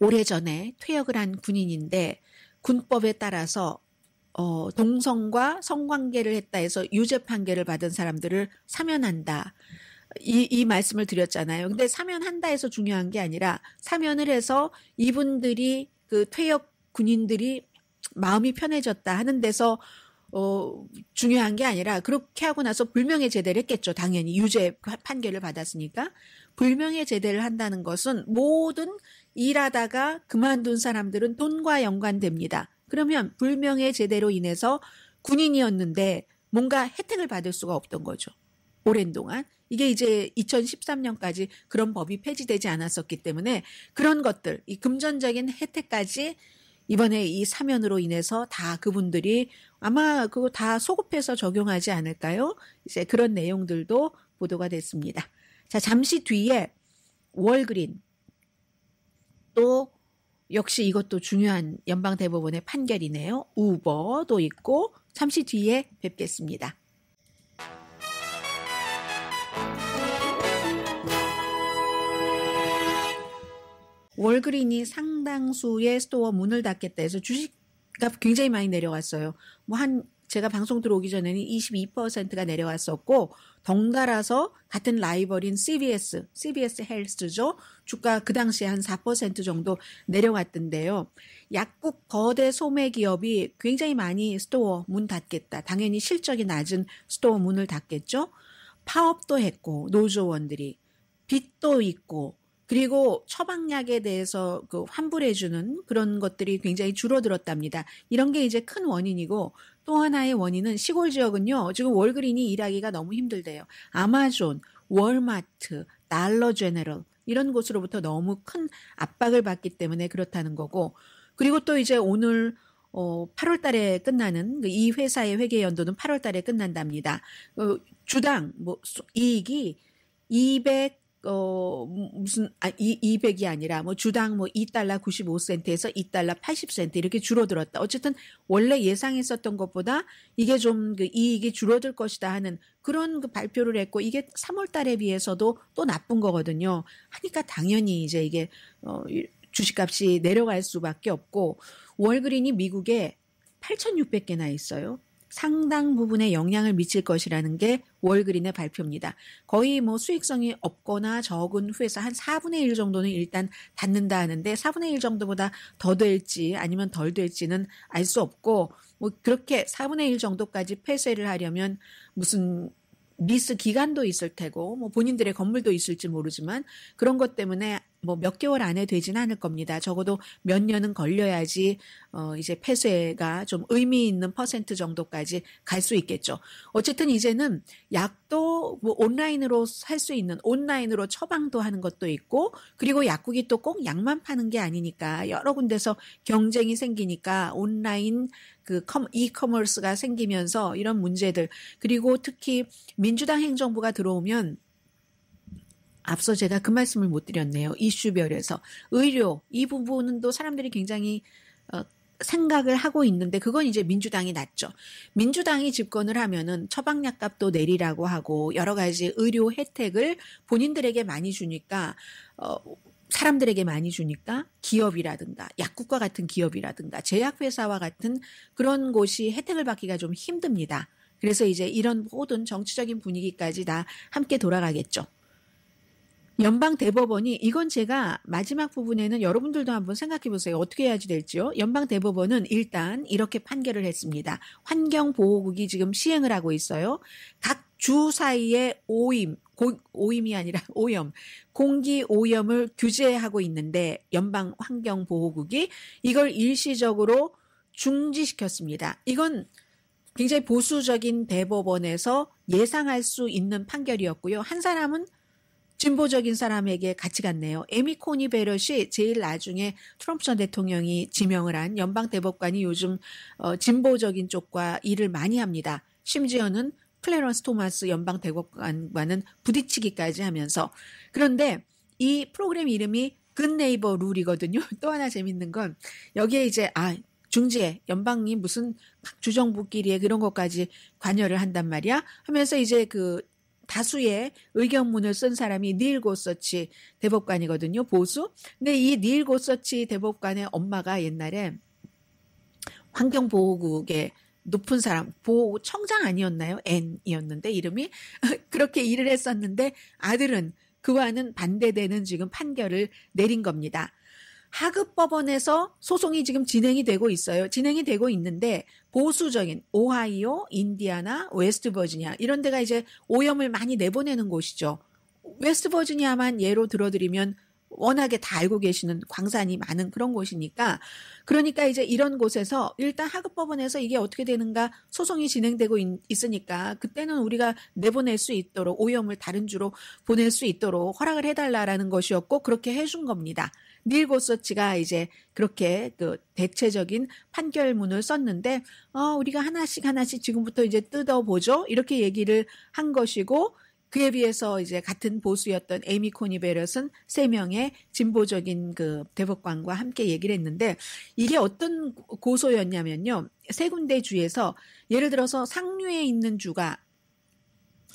오래전에 퇴역을 한 군인인데 군법에 따라서 어, 동성과 성관계를 했다 해서 유죄 판결을 받은 사람들을 사면한다. 이, 이 말씀을 드렸잖아요. 근데 사면한다 해서 중요한 게 아니라 사면을 해서 이분들이 그 퇴역 군인들이 마음이 편해졌다 하는 데서 어, 중요한 게 아니라 그렇게 하고 나서 불명예 제대를 했겠죠. 당연히 유죄 판결을 받았으니까 불명예 제대를 한다는 것은 모든 일하다가 그만둔 사람들은 돈과 연관됩니다. 그러면 불명예 제대로 인해서 군인이었는데 뭔가 혜택을 받을 수가 없던 거죠. 오랜 동안. 이게 이제 2013년까지 그런 법이 폐지되지 않았었기 때문에 그런 것들, 이 금전적인 혜택까지 이번에 이 사면으로 인해서 다 그분들이 아마 그거 다 소급해서 적용하지 않을까요? 이제 그런 내용들도 보도가 됐습니다. 자, 잠시 뒤에 월그린 또 역시 이것도 중요한 연방 대법원의 판결이네요. 우버도 있고 잠시 뒤에 뵙겠습니다. 월그린이 상당수의 스토어 문을 닫겠다 해서 주식값 굉장히 많이 내려왔어요뭐 한 제가 방송 들어오기 전에는 22%가 내려왔었고 덩달아서 같은 라이벌인 CBS, CBS 헬스죠. 주가 그 당시에 한 4% 정도 내려갔던데요. 약국 거대 소매 기업이 굉장히 많이 스토어 문 닫겠다. 당연히 실적이 낮은 스토어 문을 닫겠죠. 파업도 했고 노조원들이 빚도 있고 그리고 처방약에 대해서 그 환불해주는 그런 것들이 굉장히 줄어들었답니다. 이런 게 이제 큰 원인이고 또 하나의 원인은 시골 지역은요. 지금 월그린이 일하기가 너무 힘들대요. 아마존, 월마트, 달러 제네럴 이런 곳으로부터 너무 큰 압박을 받기 때문에 그렇다는 거고 그리고 또 이제 오늘 어, 8월 달에 끝나는 그 이 회사의 회계 연도는 8월 달에 끝난답니다. 어, 주당 뭐 이익이 200 어, 무슨, 아, 이, 200이 아니라 뭐 주당 뭐 2달러 95센트에서 2달러 80센트 이렇게 줄어들었다. 어쨌든 원래 예상했었던 것보다 이게 좀 그 이익이 줄어들 것이다 하는 그런 그 발표를 했고 이게 3월 달에 비해서도 또 나쁜 거거든요. 하니까 당연히 이제 이게, 어, 주식값이 내려갈 수밖에 없고 월그린이 미국에 8,600개나 있어요. 상당 부분의 영향을 미칠 것이라는 게 월그린의 발표입니다. 거의 뭐 수익성이 없거나 적은 후에서 한 4분의 1 정도는 일단 닫는다 하는데 4분의 1 정도보다 더 될지 아니면 덜 될지는 알 수 없고 뭐 그렇게 4분의 1 정도까지 폐쇄를 하려면 무슨 리스 기간도 있을 테고 뭐 본인들의 건물도 있을지 모르지만 그런 것 때문에 뭐몇 개월 안에 되진 않을 겁니다. 적어도 몇 년은 걸려야지 어 이제 폐쇄가 좀 의미 있는 퍼센트 정도까지 갈 수 있겠죠. 어쨌든 이제는 약도 뭐 온라인으로 살 수 있는 온라인으로 처방도 하는 것도 있고 그리고 약국이 또 꼭 약만 파는 게 아니니까 여러 군데서 경쟁이 생기니까 온라인 그 이커머스가 생기면서 이런 문제들 그리고 특히 민주당 행정부가 들어오면 앞서 제가 그 말씀을 못 드렸네요. 이슈별에서 의료 이 부분은 또 사람들이 굉장히 어, 생각을 하고 있는데 그건 이제 민주당이 낫죠. 민주당이 집권을 하면은 처방약값도 내리라고 하고 여러 가지 의료 혜택을 본인들에게 많이 주니까 어 사람들에게 많이 주니까 기업이라든가 약국과 같은 기업이라든가 제약회사와 같은 그런 곳이 혜택을 받기가 좀 힘듭니다. 그래서 이제 이런 모든 정치적인 분위기까지 다 함께 돌아가겠죠. 연방 대법원이 이건 제가 마지막 부분에는 여러분들도 한번 생각해 보세요. 어떻게 해야지 될지요? 연방 대법원은 일단 이렇게 판결을 했습니다. 환경보호국이 지금 시행을 하고 있어요. 각 주 사이에 오임, 고, 오임이 아니라 [laughs] 오염, 공기 오염을 규제하고 있는데 연방 환경보호국이 이걸 일시적으로 중지시켰습니다. 이건 굉장히 보수적인 대법원에서 예상할 수 있는 판결이었고요. 한 사람은 진보적인 사람에게 같이 갔네요. 에미 코니 베럿이 제일 나중에 트럼프 전 대통령이 지명을 한 연방 대법관이 요즘 어, 진보적인 쪽과 일을 많이 합니다. 심지어는 클레런스 토마스 연방 대법관과는 부딪치기까지 하면서 그런데 이 프로그램 이름이 굿네이버 룰이거든요. [laughs] 또 하나 재밌는 건 여기에 이제 아 중재 연방이 무슨 주정부끼리의 그런 것까지 관여를 한단 말이야 하면서 이제 그 다수의 의견문을 쓴 사람이 닐 고서치 대법관이거든요. 보수. 근데 이닐 고서치 대법관의 엄마가 옛날에 환경보호국에 높은 사람, 보호 청장 아니었나요? N이었는데 이름이 [laughs] 그렇게 일을 했었는데 아들은 그와는 반대되는 지금 판결을 내린 겁니다. 하급 법원에서 소송이 지금 진행이 되고 있어요. 진행이 되고 있는데 보수적인 오하이오, 인디아나, 웨스트 버지니아 이런 데가 이제 오염을 많이 내보내는 곳이죠. 웨스트 버지니아만 예로 들어드리면 워낙에 다 알고 계시는 광산이 많은 그런 곳이니까 그러니까 이제 이런 곳에서 일단 하급법원에서 이게 어떻게 되는가 소송이 진행되고 있, 으니까 그때는 우리가 내보낼 수 있도록 오염을 다른 주로 보낼 수 있도록 허락을 해달라라는 것이었고 그렇게 해준 겁니다. 닐 고서치가 이제 그렇게 그 대체적인 판결문을 썼는데 어 우리가 하나씩 하나씩 지금부터 이제 뜯어보죠 이렇게 얘기를 한 것이고 그에 비해서 이제 같은 보수였던 에미 코니 베럿은 세 명의 진보적인 그 대법관과 함께 얘기를 했는데 이게 어떤 고소였냐면요. 세 군데 주에서 예를 들어서 상류에 있는 주가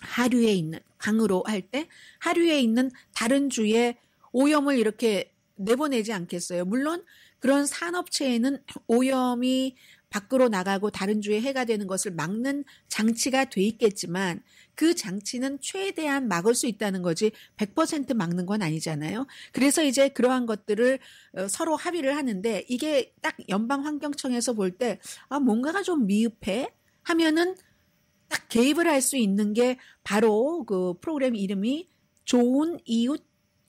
하류에 있는 강으로 할 때 하류에 있는 다른 주에 오염을 이렇게 내보내지 않겠어요. 물론 그런 산업체에는 오염이 밖으로 나가고 다른 주에 해가 되는 것을 막는 장치가 돼 있겠지만 그 장치는 최대한 막을 수 있다는 거지 100% 막는 건 아니잖아요. 그래서 이제 그러한 것들을 어, 서로 합의를 하는데 이게 딱 연방 환경청에서 볼때아 뭔가가 좀 미흡해 하면은 딱 개입을 할 수 있는 게 바로 그 프로그램 이름이 좋은 이웃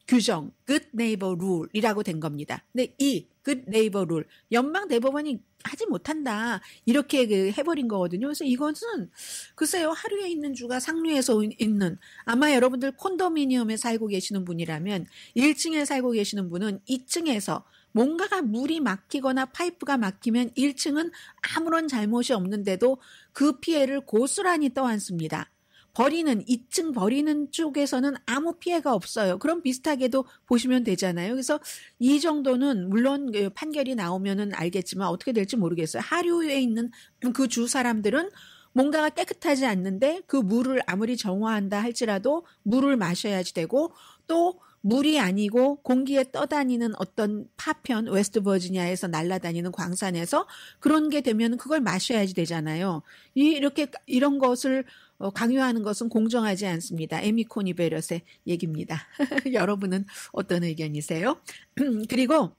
규정, good neighbor rule이라고 된 겁니다. 근데 이 good neighbor rule 연방 대법원이 하지 못한다 이렇게 그 해버린 거거든요. 그래서 이것은 글쎄요 하루에 있는 주가 상류에서 있는 아마 여러분들 콘도미니엄에 살고 계시는 분이라면 1층에 살고 계시는 분은 2층에서 뭔가가 물이 막히거나 파이프가 막히면 1층은 아무런 잘못이 없는데도 그 피해를 고스란히 떠안습니다. 버리는 2층 버리는 쪽에서는 아무 피해가 없어요. 그럼 비슷하게도 보시면 되잖아요. 그래서 이 정도는 물론 그 판결이 나오면은 알겠지만 어떻게 될지 모르겠어요. 하류에 있는 그 주 사람들은 뭔가가 깨끗하지 않는데 그 물을 아무리 정화한다 할지라도 물을 마셔야지 되고 또 물이 아니고 공기에 떠다니는 어떤 파편 웨스트 버지니아에서 날아다니는 광산에서 그런 게 되면 그걸 마셔야지 되잖아요. 이 이렇게 이런 것을 어, 강요하는 것은 공정하지 않습니다. 에미코니 베럿의 얘기입니다. [laughs] 여러분은 어떤 의견이세요? [clears throat] 그리고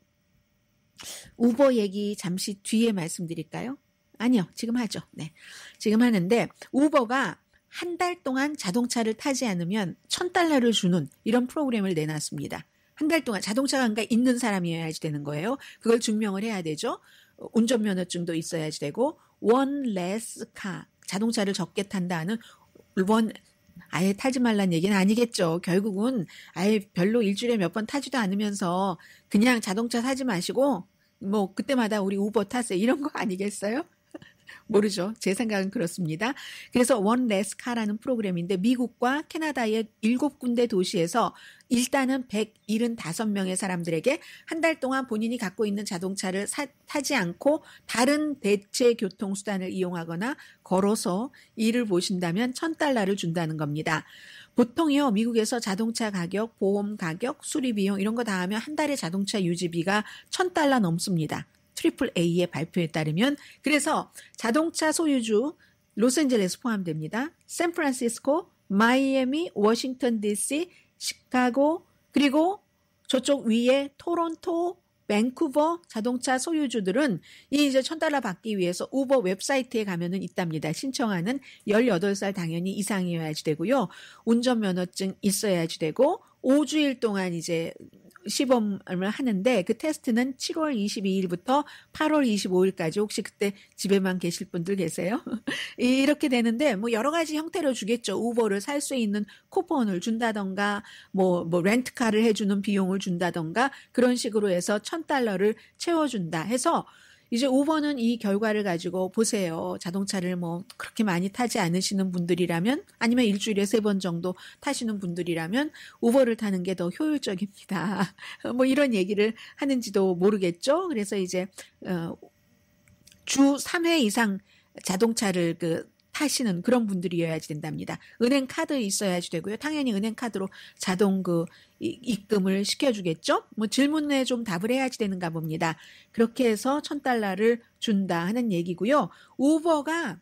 우버 얘기 잠시 뒤에 말씀드릴까요? 아니요, 지금 하죠. 네. 지금 하는데 우버가 한 달 동안 자동차를 타지 않으면 천달러를 주는 이런 프로그램을 내놨습니다. 한 달 동안 자동차가 있는 사람이어야지 되는 거예요. 그걸 증명을 해야 되죠. 운전면허증도 있어야지 되고 one less car 자동차를 적게 탄다는 이번 아예 타지 말란 얘기는 아니겠죠. 결국은 아예 별로 일주일에 몇 번 타지도 않으면서 그냥 자동차 사지 마시고 뭐 그때마다 우리 우버 타세요. 이런 거 아니겠어요? 모르죠. 제 생각은 그렇습니다. 그래서 원레스카라는 프로그램인데 미국과 캐나다의 7군데 도시에서 일단은 175명의 사람들에게 한 달 동안 본인이 갖고 있는 자동차를 사, 타지 않고 다른 대체 교통수단을 이용하거나 걸어서 일을 보신다면 1000달러를 준다는 겁니다. 보통요, 미국에서 자동차 가격, 보험 가격, 수리 비용 이런 거 다 하면 한 달에 자동차 유지비가 1000달러 넘습니다. 트리플 A의 발표에 따르면 그래서 자동차 소유주 로스앤젤레스 포함됩니다. 샌프란시스코, 마이애미, 워싱턴 DC, 시카고 그리고 저쪽 위에 토론토, 밴쿠버 자동차 소유주들은 이 이제 천 달러 받기 위해서 우버 웹사이트에 가면은 있답니다. 신청하는 18살 당연히 이상이어야지 되고요. 운전면허증 있어야지 되고 5주일 동안 이제 시범을 하는데 그 테스트는 7월 22일부터 8월 25일까지 혹시 그때 집에만 계실 분들 계세요? [laughs] 이렇게 되는데 뭐 여러 가지 형태로 주겠죠. 우버를 살 수 있는 쿠폰을 준다던가 뭐, 뭐 렌트카를 해주는 비용을 준다던가 그런 식으로 해서 1000달러를 채워준다 해서 이제 5번은 이 결과를 가지고 보세요. 자동차를 뭐 그렇게 많이 타지 않으시는 분들이라면 아니면 일주일에 세 번 정도 타시는 분들이라면 우버를 타는 게 더 효율적입니다. [laughs] 뭐 이런 얘기를 하는지도 모르겠죠. 그래서 이제 어, 주 3회 이상 자동차를 그 하시는 그런 분들이어야지 된답니다. 은행 카드 있어야지 되고요. 당연히 은행 카드로 자동 그 입금을 시켜주겠죠? 뭐 질문에 좀 답을 해야지 되는가 봅니다. 그렇게 해서 천달러를 준다 하는 얘기고요. 우버가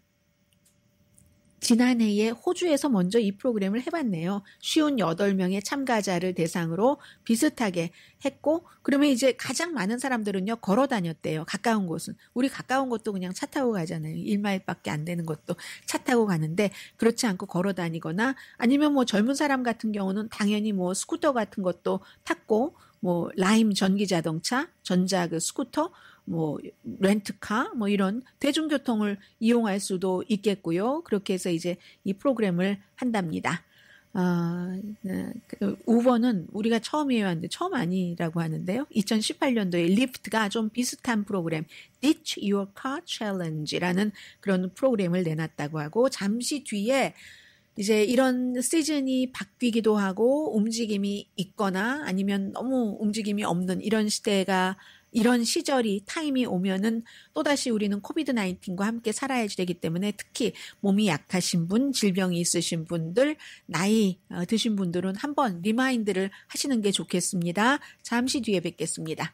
지난해에 호주에서 먼저 이 프로그램을 해봤네요. 쉬운 8명의 참가자를 대상으로 비슷하게 했고, 그러면 이제 가장 많은 사람들은요, 걸어 다녔대요. 가까운 곳은. 우리 가까운 곳도 그냥 차 타고 가잖아요. 1마일밖에 안 되는 것도 차 타고 가는데, 그렇지 않고 걸어 다니거나, 아니면 뭐 젊은 사람 같은 경우는 당연히 뭐 스쿠터 같은 것도 탔고, 뭐 라임 전기 자동차, 전자 그 스쿠터, 뭐 렌트카 뭐 이런 대중교통을 이용할 수도 있겠고요. 그렇게 해서 이제 이 프로그램을 한답니다. 아, 네, 그 우버는 우리가 처음이에요 하는데 처음 아니라고 하는데요. 2018년도에 리프트가 좀 비슷한 프로그램 Ditch Your Car Challenge라는 그런 프로그램을 내놨다고 하고 잠시 뒤에 이제 이런 시즌이 바뀌기도 하고 움직임이 있거나 아니면 너무 움직임이 없는 이런 시대가 이런 시절이 타임이 오면은 또다시 우리는 코비드 19과 함께 살아야지 되기 때문에 특히 몸이 약하신 분, 질병이 있으신 분들, 나이 어, 드신 분들은 한번 리마인드를 하시는 게 좋겠습니다. 잠시 뒤에 뵙겠습니다.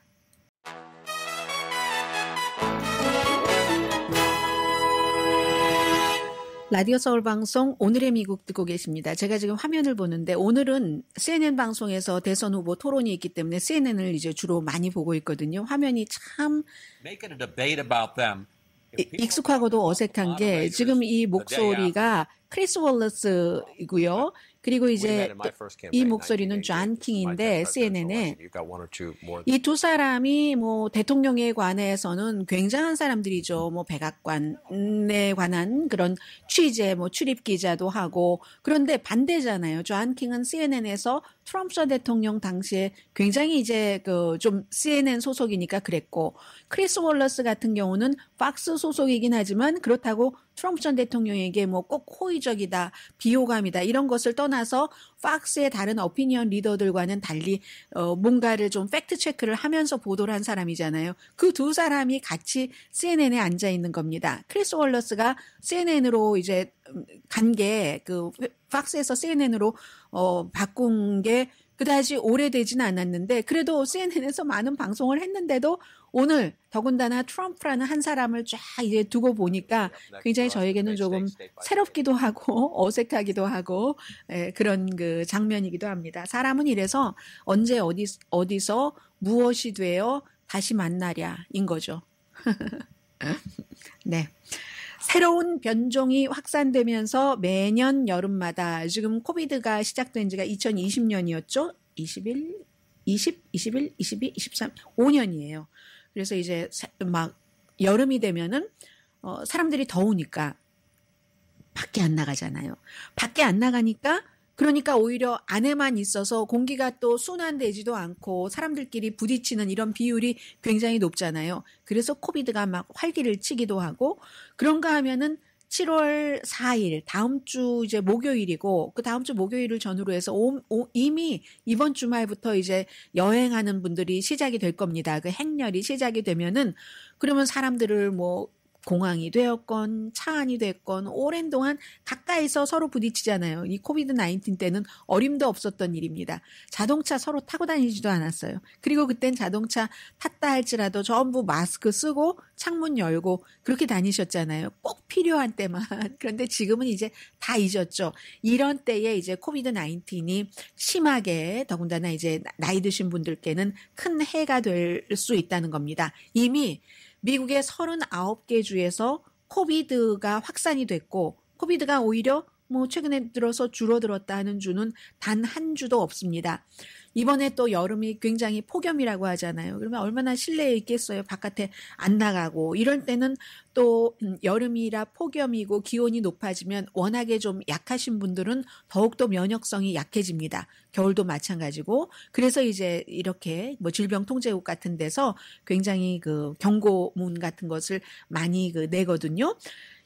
라디오 서울 방송 오늘의 미국 듣고 계십니다. 제가 지금 화면을 보는데 오늘은 CNN 방송에서 대선 후보 토론이 있기 때문에 CNN을 이제 주로 많이 보고 있거든요. 화면이 참 익숙하고도 어색한 게 지금 이 목소리가 크리스 월러스이고요. 그리고 이제 이 목소리는 존 킹인데 CNN에 이 두 사람이 뭐 대통령에 관해서는 굉장한 사람들이죠. 뭐 백악관에 관한 그런 취재, 뭐 출입 기자도 하고 그런데 반대잖아요. 존 킹은 CNN에서 트럼프 대통령 당시에 굉장히 이제 그 좀 CNN 소속이니까 그랬고 크리스 월러스 같은 경우는 박스 소속이긴 하지만 그렇다고 트럼프 전 대통령에게 뭐 꼭 호의적이다, 비호감이다 이런 것을 떠나서 팍스의 다른 어피니언 리더들과는 달리 어 뭔가를 좀 팩트 체크를 하면서 보도를 한 사람이잖아요. 그 두 사람이 같이 CNN에 앉아 있는 겁니다. 크리스 월러스가 CNN으로 이제 음, 간게그 팍스에서 CNN으로 어 바꾼 게 그다지 오래되지는 않았는데 그래도 CNN에서 많은 방송을 했는데도 오늘 더군다나 트럼프라는 한 사람을 쫙 이제 두고 보니까 굉장히 저에게는 조금 새롭기도 하고 [laughs] 어색하기도 하고 예, 그런 그 장면이기도 합니다. 사람은 이래서 언제 어디 어디서 무엇이 되어 다시 만나랴인 거죠. [laughs] 네. 새로운 변종이 확산되면서 매년 여름마다 지금 코비드가 시작된 지가 2020년이었죠. 21, 20, 21, 22, 23, 5년이에요. 그래서 이제 막 여름이 되면은 어, 사람들이 더우니까 밖에 안 나가잖아요. 밖에 안 나가니까 그러니까 오히려 안에만 있어서 공기가 또 순환되지도 않고 사람들끼리 부딪히는 이런 비율이 굉장히 높잖아요. 그래서 코비드가 막 활기를 치기도 하고 그런가 하면은 7월 4일 다음 주 이제 목요일이고 그 다음 주 목요일을 전후로 해서 오, 오, 이미 이번 주말부터 이제 여행하는 분들이 시작이 될 겁니다. 그 행렬이 시작이 되면은 그러면 사람들을 뭐 공항이 되었건 차 안이 됐건 오랜 동안 가까이서 서로 부딪히잖아요. 이 코비드 19 때는 어림도 없었던 일입니다. 자동차 서로 타고 다니지도 않았어요. 그리고 그땐 자동차 탔다 할지라도 전부 마스크 쓰고 창문 열고 그렇게 다니셨잖아요. 꼭 필요한 때만. [laughs] 그런데 지금은 이제 다 잊었죠. 이런 때에 이제 코비드 19이 심하게 더군다나 이제 나이 드신 분들께는 큰 해가 될 수 있다는 겁니다. 이미 미국의 39개 주에서 코비드가 확산이 됐고 코비드가 오히려 뭐 최근에 들어서 줄어들었다 하는 주는 단 한 주도 없습니다. 이번에 또 여름이 굉장히 폭염이라고 하잖아요. 그러면 얼마나 실내에 있겠어요. 바깥에 안 나가고 이럴 때는 또 음, 여름이라 폭염이고 기온이 높아지면 워낙에 좀 약하신 분들은 더욱더 면역성이 약해집니다. 겨울도 마찬가지고 그래서 이제 이렇게 뭐 질병 통제국 같은 데서 굉장히 그 경고문 같은 것을 많이 그 내거든요.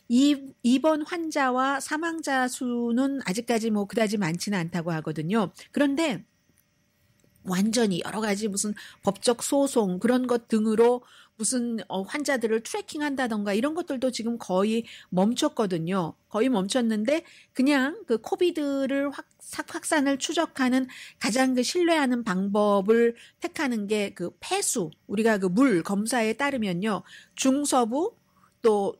이, 이번 환자와 사망자 수는 아직까지 뭐 그다지 많지는 않다고 하거든요. 그런데 완전히 여러 가지 무슨 법적 소송 그런 것 등으로 무슨 어, 환자들을 트래킹 한다던가 이런 것들도 지금 거의 멈췄거든요. 거의 멈췄는데 그냥 그 코비드를 확, 확산을 추적하는 가장 그 신뢰하는 방법을 택하는 게 그 폐수 우리가 그 물 검사에 따르면요. 중서부 또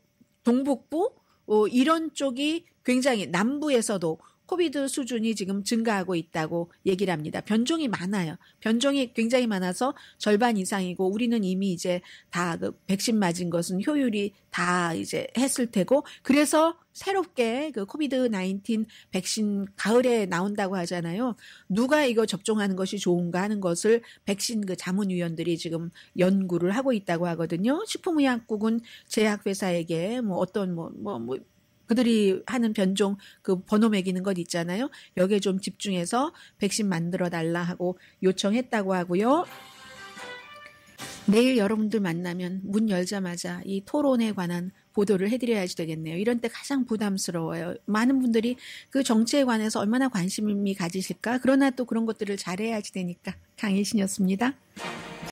동북부 어, 이런 쪽이 굉장히 남부에서도 코비드 수준이 지금 증가하고 있다고 얘기를 합니다. 변종이 많아요. 변종이 굉장히 많아서 절반 이상이고 우리는 이미 이제 다그 백신 맞은 것은 효율이 다 이제 했을 테고 그래서 새롭게 그 코비드 19 백신 가을에 나온다고 하잖아요. 누가 이거 접종하는 것이 좋은가 하는 것을 백신 그 자문위원들이 지금 연구를 하고 있다고 하거든요. 식품의약국은 제약회사에게 뭐 어떤 뭐, 뭐, 뭐 그들이 하는 변종 그 번호 매기는 것 있잖아요. 여기에 좀 집중해서 백신 만들어 달라 하고 요청했다고 하고요. 내일 여러분들 만나면 문 열자마자 이 토론에 관한 보도를 해드려야지 되겠네요. 이런 때 가장 부담스러워요. 많은 분들이 그 정치에 관해서 얼마나 관심이 가지실까? 그러나 또 그런 것들을 잘해야지 되니까. 강혜신이었습니다.